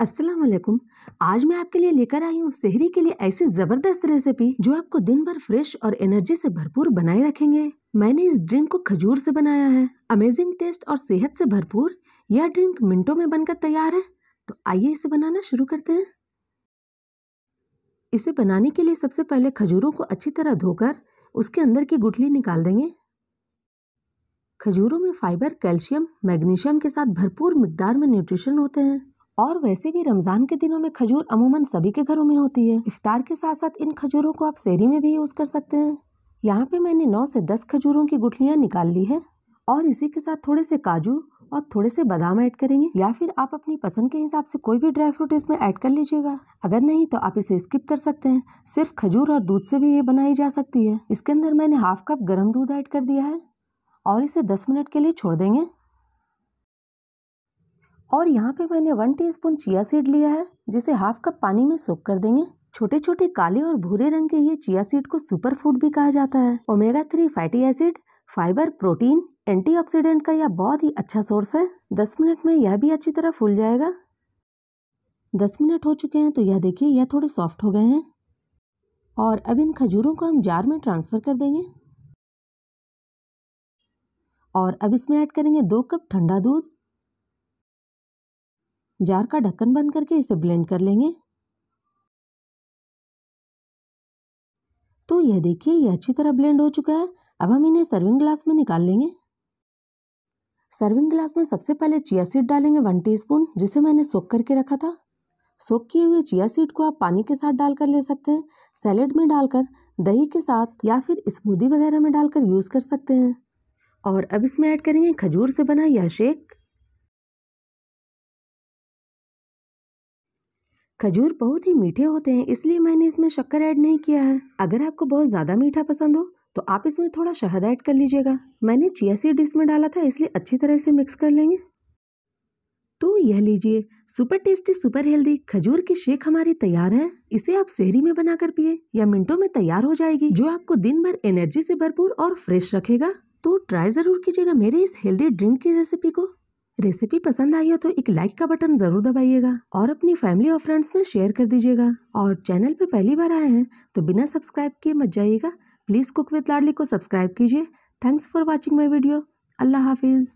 असलम आज मैं आपके लिए लेकर आई हूँ सेहरी के लिए ऐसी ज़बरदस्त रेसिपी जो आपको दिन भर फ्रेश और एनर्जी से भरपूर बनाए रखेंगे मैंने इस ड्रिंक को खजूर से बनाया है अमेजिंग टेस्ट और सेहत से भरपूर यह ड्रिंक मिनटों में बनकर तैयार है तो आइए इसे बनाना शुरू करते हैं इसे बनाने के लिए सबसे पहले खजूरों को अच्छी तरह धोकर उसके अंदर की गुठली निकाल देंगे खजूरों में फाइबर कैल्शियम मैग्नीशियम के साथ भरपूर मिकदार में न्यूट्रिशन होते हैं और वैसे भी रमज़ान के दिनों में खजूर अमूमन सभी के घरों में होती है इफ्तार के साथ साथ इन खजूरों को आप सेरी में भी यूज़ कर सकते हैं यहाँ पे मैंने नौ से दस खजूरों की गुठलियाँ निकाल ली है और इसी के साथ थोड़े से काजू और थोड़े से बादाम ऐड करेंगे या फिर आप अपनी पसंद के हिसाब से कोई भी ड्राई फ्रूट इसमें ऐड कर लीजिएगा अगर नहीं तो आप इसे स्किप कर सकते हैं सिर्फ खजूर और दूध से भी ये बनाई जा सकती है इसके अंदर मैंने हाफ कप गर्म दूध ऐड कर दिया है और इसे दस मिनट के लिए छोड़ देंगे और यहाँ पे मैंने वन टीस्पून चिया सीड लिया है जिसे हाफ कप पानी में सोख कर देंगे छोटे छोटे काले और भूरे रंग के ये चिया सीड को सुपर फूड भी कहा जाता है omega three fatty acid fibre protein antioxidant का यह बहुत ही अच्छा सोर्स है दस मिनट में यह भी अच्छी तरह फूल जाएगा दस मिनट हो चुके हैं तो यह देखिए यह थोड़े सॉफ्ट हो गए हैं और अब इन खजूरों को हम जार में ट्रांसफ़र कर देंगे और अब इसमें ऐड करेंगे दो कप ठंडा दूध जार का ढक्कन बंद करके इसे ब्लेंड कर लेंगे तो यह देखिए यह अच्छी तरह ब्लेंड हो चुका है अब हम इन्हें सर्विंग ग्लास में निकाल लेंगे सर्विंग ग्लास में सबसे पहले चिया सीड डालेंगे वन टीस्पून जिसे मैंने सोख करके रखा था सोख किए हुए चिया सीड को आप पानी के साथ डालकर ले सकते हैं सैलेड में डालकर दही के साथ या फिर स्मूदी वगैरह में डालकर यूज़ कर सकते हैं और अब इसमें ऐड करेंगे खजूर से बना यह शेक खजूर बहुत ही मीठे होते हैं इसलिए मैंने इसमें शक्कर ऐड नहीं किया है अगर आपको बहुत ज़्यादा मीठा पसंद हो तो आप इसमें थोड़ा शहद ऐड कर लीजिएगा मैंने चिया सीड इसमें डाला था इसलिए अच्छी तरह से मिक्स कर लेंगे तो यह लीजिए सुपर टेस्टी सुपर हेल्दी खजूर की शेक हमारी तैयार है इसे आप शहरी में बनाकर पिए या मिनटों में तैयार हो जाएगी जो आपको दिन भर एनर्जी से भरपूर और फ्रेश रखेगा तो ट्राई जरूर कीजिएगा मेरे इस हेल्दी ड्रिंक की रेसिपी को रेसिपी पसंद आई हो तो एक लाइक का बटन जरूर दबाइएगा और अपनी फैमिली और फ्रेंड्स में शेयर कर दीजिएगा और चैनल पे पहली बार आए हैं तो बिना सब्सक्राइब किए मत जाइएगा प्लीज़ कुक विद लाडली को सब्सक्राइब कीजिए thanks for watching my video अल्लाह हाफिज़